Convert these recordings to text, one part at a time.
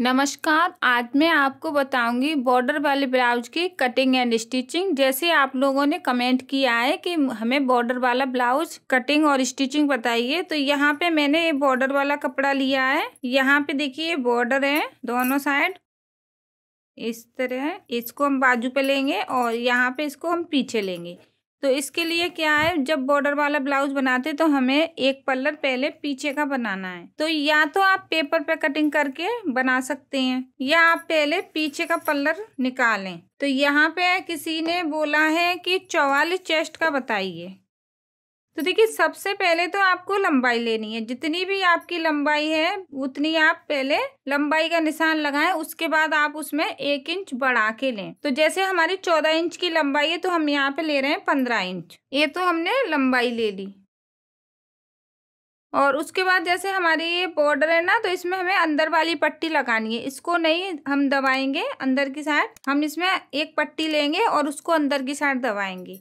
नमस्कार आज मैं आपको बताऊंगी बॉर्डर वाले ब्लाउज की कटिंग एंड स्टिचिंग जैसे आप लोगों ने कमेंट किया है कि हमें बॉर्डर वाला ब्लाउज कटिंग और स्टिचिंग बताइए तो यहाँ पे मैंने ये बॉर्डर वाला कपड़ा लिया है यहाँ पे देखिए बॉर्डर है दोनों साइड इस तरह इसको हम बाजू पे लेंगे और यहाँ पे इसको हम पीछे लेंगे तो इसके लिए क्या है जब बॉर्डर वाला ब्लाउज बनाते तो हमें एक पल्लर पहले पीछे का बनाना है तो या तो आप पेपर पे कटिंग करके बना सकते हैं या आप पहले पीछे का पल्लर निकालें तो यहाँ पे किसी ने बोला है कि चौवालीस चेस्ट का बताइए तो देखिए सबसे पहले तो आपको लंबाई लेनी है जितनी भी आपकी लंबाई है उतनी आप पहले लंबाई का निशान लगाएं उसके बाद आप उसमें एक इंच बढ़ा के लें तो जैसे हमारी चौदह इंच की लंबाई है तो हम यहाँ पे ले रहे हैं पंद्रह इंच ये तो हमने लंबाई ले ली और उसके बाद जैसे हमारी ये बॉर्डर है ना तो इसमें हमें अंदर वाली पट्टी लगानी है इसको नहीं हम दबाएंगे अंदर की साइड हम इसमें एक पट्टी लेंगे और उसको अंदर की साइड दबाएंगे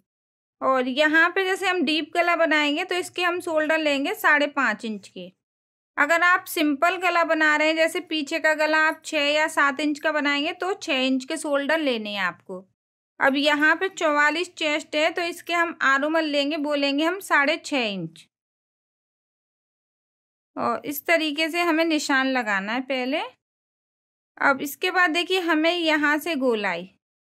और यहाँ पे जैसे हम डीप गला बनाएंगे तो इसके हम शोल्डर लेंगे साढ़े पाँच इंच के अगर आप सिंपल गला बना रहे हैं जैसे पीछे का गला आप छः या सात इंच का बनाएंगे तो छः इंच के शोल्डर लेने हैं आपको अब यहाँ पे चौवालीस चेस्ट है तो इसके हम आरूमल लेंगे बोलेंगे हम साढ़े छः इंच और इस तरीके से हमें निशान लगाना है पहले अब इसके बाद देखिए हमें यहाँ से गोलाई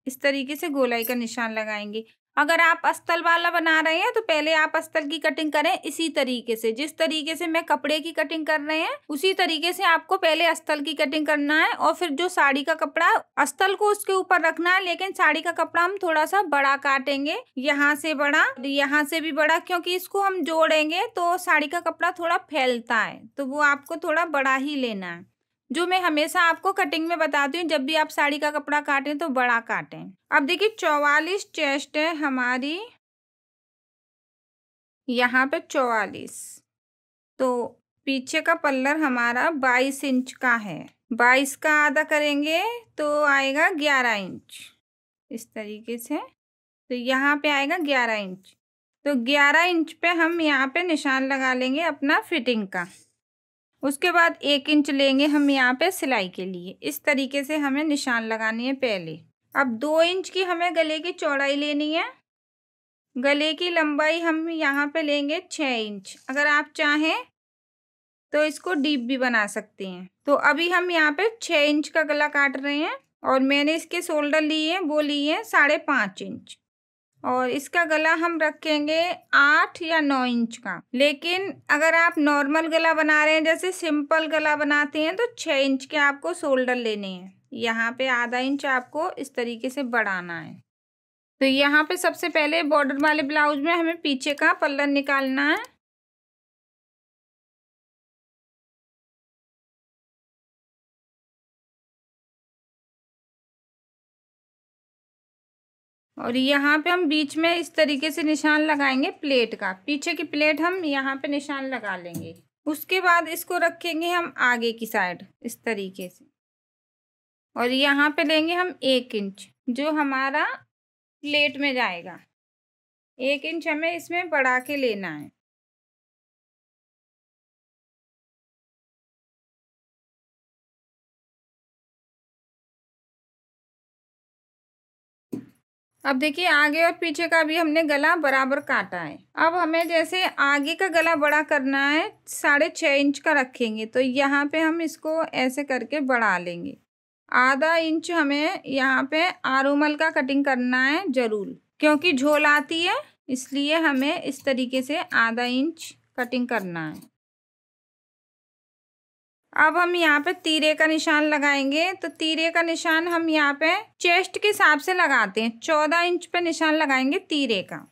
इस तरीके से गोलाई का निशान लगाएंगे अगर आप अस्तल वाला बना रहे हैं तो पहले आप अस्तल की कटिंग करें इसी तरीके से जिस तरीके से मैं कपड़े की कटिंग कर रहे हैं उसी तरीके से आपको पहले अस्तल की कटिंग करना है और फिर जो साड़ी का कपड़ा अस्तल को उसके ऊपर रखना है लेकिन साड़ी का कपड़ा हम थोड़ा सा बड़ा काटेंगे यहाँ से बड़ा यहाँ से भी बड़ा क्योंकि इसको हम जोड़ेंगे तो साड़ी का कपड़ा थोड़ा फैलता है तो वो आपको थोड़ा बड़ा ही लेना है जो मैं हमेशा आपको कटिंग में बताती हूँ जब भी आप साड़ी का कपड़ा काटें तो बड़ा काटें अब देखिए चौवालीस चेस्ट है हमारी यहाँ पे चौवालीस तो पीछे का पल्लर हमारा बाईस इंच का है बाईस का आधा करेंगे तो आएगा ग्यारह इंच इस तरीके से तो यहाँ पे आएगा ग्यारह इंच तो ग्यारह इंच पे हम यहाँ पे निशान लगा लेंगे अपना फिटिंग का उसके बाद एक इंच लेंगे हम यहाँ पे सिलाई के लिए इस तरीके से हमें निशान लगानी है पहले अब दो इंच की हमें गले की चौड़ाई लेनी है गले की लंबाई हम यहाँ पे लेंगे छः इंच अगर आप चाहें तो इसको डीप भी बना सकते हैं तो अभी हम यहाँ पे छः इंच का गला काट रहे हैं और मैंने इसके शोल्डर लिए हैं वो लिए हैं साढ़े पाँच इंच और इसका गला हम रखेंगे आठ या नौ इंच का लेकिन अगर आप नॉर्मल गला बना रहे हैं जैसे सिंपल गला बनाते हैं तो छः इंच के आपको शोल्डर लेने हैं यहाँ पे आधा इंच आपको इस तरीके से बढ़ाना है तो यहाँ पे सबसे पहले बॉर्डर वाले ब्लाउज में हमें पीछे का पल्लन निकालना है और यहाँ पे हम बीच में इस तरीके से निशान लगाएंगे प्लेट का पीछे की प्लेट हम यहाँ पे निशान लगा लेंगे उसके बाद इसको रखेंगे हम आगे की साइड इस तरीके से और यहाँ पे लेंगे हम एक इंच जो हमारा प्लेट में जाएगा एक इंच हमें इसमें बढ़ा के लेना है अब देखिए आगे और पीछे का भी हमने गला बराबर काटा है अब हमें जैसे आगे का गला बड़ा करना है साढ़े छः इंच का रखेंगे तो यहाँ पे हम इसको ऐसे करके बढ़ा लेंगे आधा इंच हमें यहाँ पे आरूमल का कटिंग करना है ज़रूर क्योंकि झोल आती है इसलिए हमें इस तरीके से आधा इंच कटिंग करना है अब हम यहाँ पे तीरे का निशान लगाएंगे तो तीरे का निशान हम यहाँ पे चेस्ट के हिसाब से लगाते हैं चौदह इंच पे निशान लगाएंगे तीरे का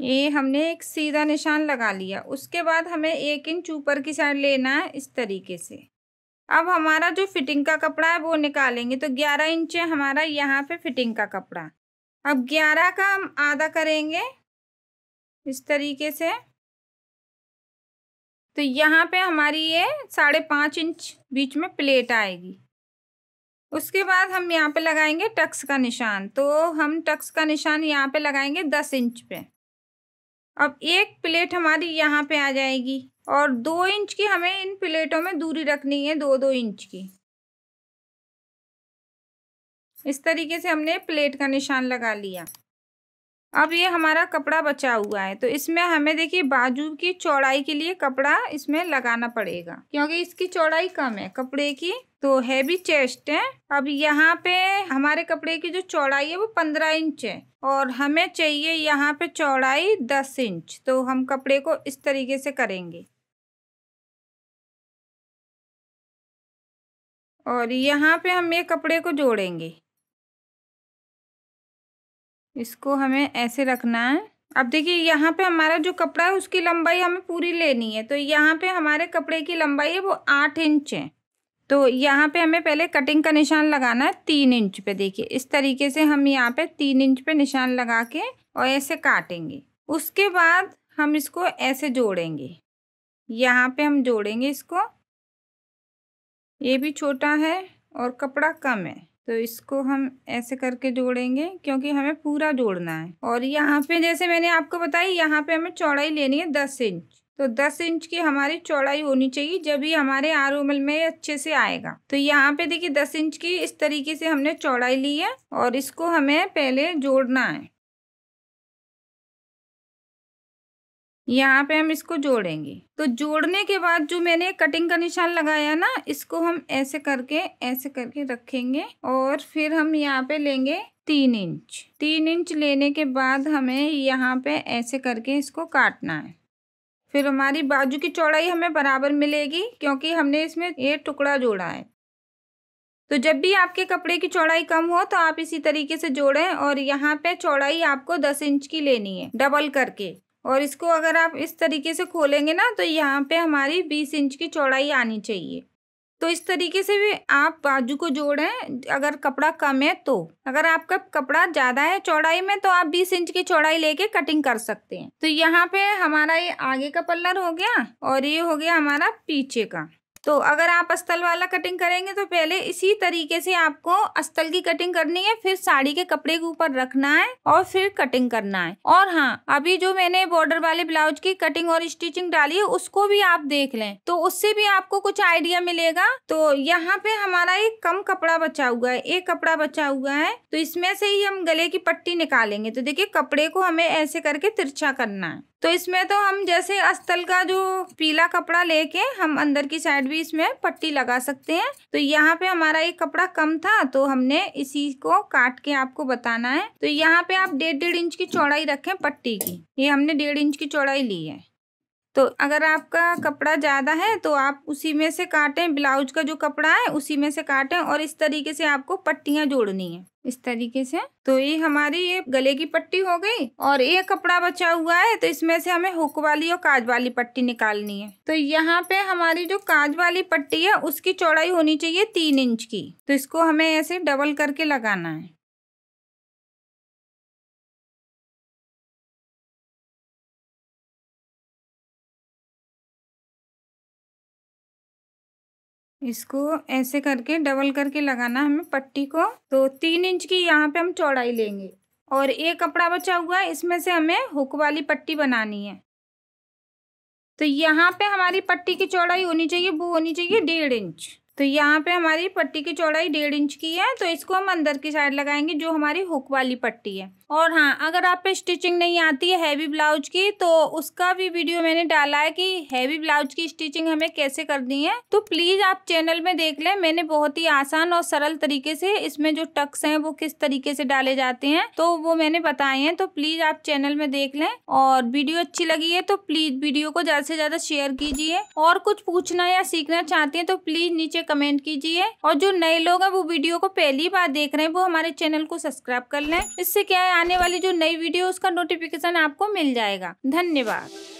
ये हमने एक सीधा निशान लगा लिया उसके बाद हमें एक इंच ऊपर की साइड लेना है इस तरीके से अब हमारा जो फिटिंग का कपड़ा है वो निकालेंगे तो ग्यारह इंच है हमारा यहाँ पे फिटिंग का कपड़ा अब ग्यारह का हम आधा करेंगे इस तरीके से तो यहाँ पे हमारी ये साढ़े पाँच इंच बीच में प्लेट आएगी उसके बाद हम यहाँ पे लगाएंगे टक्स का निशान तो हम टक्स का निशान यहाँ पे लगाएंगे दस इंच पे अब एक प्लेट हमारी यहाँ पे आ जाएगी और दो इंच की हमें इन प्लेटों में दूरी रखनी है दो दो इंच की इस तरीके से हमने प्लेट का निशान लगा लिया अब ये हमारा कपड़ा बचा हुआ है तो इसमें हमें देखिए बाजू की चौड़ाई के लिए कपड़ा इसमें लगाना पड़ेगा क्योंकि इसकी चौड़ाई कम है कपड़े की तो हैवी चेस्ट है अब यहाँ पे हमारे कपड़े की जो चौड़ाई है वो पंद्रह इंच है और हमें चाहिए यहाँ पे चौड़ाई दस इंच तो हम कपड़े को इस तरीके से करेंगे और यहाँ पे हम ये कपड़े को जोड़ेंगे इसको हमें ऐसे रखना है अब देखिए यहाँ पे हमारा जो कपड़ा है उसकी लंबाई हमें पूरी लेनी है तो यहाँ पे हमारे कपड़े की लंबाई है वो आठ इंच है तो यहाँ पे हमें पहले कटिंग का निशान लगाना है तीन इंच पे देखिए इस तरीके से हम यहाँ पे तीन इंच पे निशान लगा के और ऐसे काटेंगे उसके बाद हम इसको ऐसे जोड़ेंगे यहाँ पे हम जोड़ेंगे इसको ये भी छोटा है और कपड़ा कम है तो इसको हम ऐसे करके जोड़ेंगे क्योंकि हमें पूरा जोड़ना है और यहाँ पे जैसे मैंने आपको बताई यहाँ पे हमें चौड़ाई लेनी है दस इंच तो दस इंच की हमारी चौड़ाई होनी चाहिए जब ही हमारे आर उमल में अच्छे से आएगा तो यहाँ पे देखिए दस इंच की इस तरीके से हमने चौड़ाई ली है और इसको हमें पहले जोड़ना है यहाँ पे हम इसको जोड़ेंगे तो जोड़ने के बाद जो मैंने कटिंग का निशान लगाया ना इसको हम ऐसे करके ऐसे करके रखेंगे और फिर हम यहाँ पे लेंगे तीन इंच तीन इंच लेने के बाद हमें यहाँ पे ऐसे करके इसको काटना है फिर हमारी बाजू की चौड़ाई हमें बराबर मिलेगी क्योंकि हमने इसमें ये टुकड़ा जोड़ा है तो जब भी आपके कपड़े की चौड़ाई कम हो तो आप इसी तरीके से जोड़ें और यहाँ पे चौड़ाई आपको दस इंच की लेनी है डबल करके और इसको अगर आप इस तरीके से खोलेंगे ना तो यहाँ पे हमारी बीस इंच की चौड़ाई आनी चाहिए तो इस तरीके से भी आप बाजू को जोड़ें अगर कपड़ा कम है तो अगर आपका कपड़ा ज़्यादा है चौड़ाई में तो आप 20 इंच की चौड़ाई लेके कटिंग कर सकते हैं तो यहाँ पे हमारा ये आगे का पल्लर हो गया और ये हो गया हमारा पीछे का तो अगर आप अस्तल वाला कटिंग करेंगे तो पहले इसी तरीके से आपको अस्तल की कटिंग करनी है फिर साड़ी के कपड़े के ऊपर रखना है और फिर कटिंग करना है और हाँ अभी जो मैंने बॉर्डर वाले ब्लाउज की कटिंग और स्टिचिंग डाली है उसको भी आप देख लें तो उससे भी आपको कुछ आइडिया मिलेगा तो यहाँ पे हमारा एक कम कपड़ा बचा हुआ है एक कपड़ा बचा हुआ है तो इसमें से ही हम गले की पट्टी निकालेंगे तो देखिए कपड़े को हमें ऐसे करके तिरछा करना है तो इसमें तो हम जैसे अस्तल का जो पीला कपड़ा लेके हम अंदर की साइड भी इसमें पट्टी लगा सकते हैं तो यहाँ पे हमारा एक कपड़ा कम था तो हमने इसी को काट के आपको बताना है तो यहाँ पे आप डेढ़ डेढ़ इंच की चौड़ाई रखें पट्टी की ये हमने डेढ़ इंच की चौड़ाई ली है तो अगर आपका कपड़ा ज़्यादा है तो आप उसी में से काटें ब्लाउज का जो कपड़ा है उसी में से काटें और इस तरीके से आपको पट्टियाँ जोड़नी है इस तरीके से तो ये हमारी ये गले की पट्टी हो गई और ये कपड़ा बचा हुआ है तो इसमें से हमें हुक वाली और काज वाली पट्टी निकालनी है तो यहाँ पे हमारी जो काज वाली पट्टी है उसकी चौड़ाई होनी चाहिए तीन इंच की तो इसको हमें ऐसे डबल करके लगाना है इसको ऐसे करके डबल करके लगाना हमें पट्टी को तो तीन इंच की यहाँ पे हम चौड़ाई लेंगे और एक कपड़ा बचा हुआ है इसमें से हमें हुक वाली पट्टी बनानी है तो यहाँ पे हमारी पट्टी की चौड़ाई होनी चाहिए वो होनी चाहिए डेढ़ इंच तो यहाँ पे हमारी पट्टी की चौड़ाई डेढ़ इंच की है तो इसको हम अंदर की साइड लगाएंगे जो हमारी हुक वाली पट्टी है और हाँ अगर आप पे स्टिचिंग नहीं आती है हैवी ब्लाउज की तो उसका भी वीडियो मैंने डाला है कि हैवी ब्लाउज की स्टिचिंग हमें कैसे करनी है तो प्लीज़ आप चैनल में देख लें मैंने बहुत ही आसान और सरल तरीके से इसमें जो टक्स हैं वो किस तरीके से डाले जाते हैं तो वो मैंने बताए हैं तो प्लीज़ आप चैनल में देख लें और वीडियो अच्छी लगी है तो प्लीज़ वीडियो को ज़्यादा से ज़्यादा शेयर कीजिए और कुछ पूछना या सीखना चाहते हैं तो प्लीज़ नीचे कमेंट कीजिए और जो नए लोग हैं वो वीडियो को पहली बार देख रहे हैं वो हमारे चैनल को सब्सक्राइब कर लें इससे क्या है आने वाली जो नई वीडियो उसका नोटिफिकेशन आपको मिल जाएगा धन्यवाद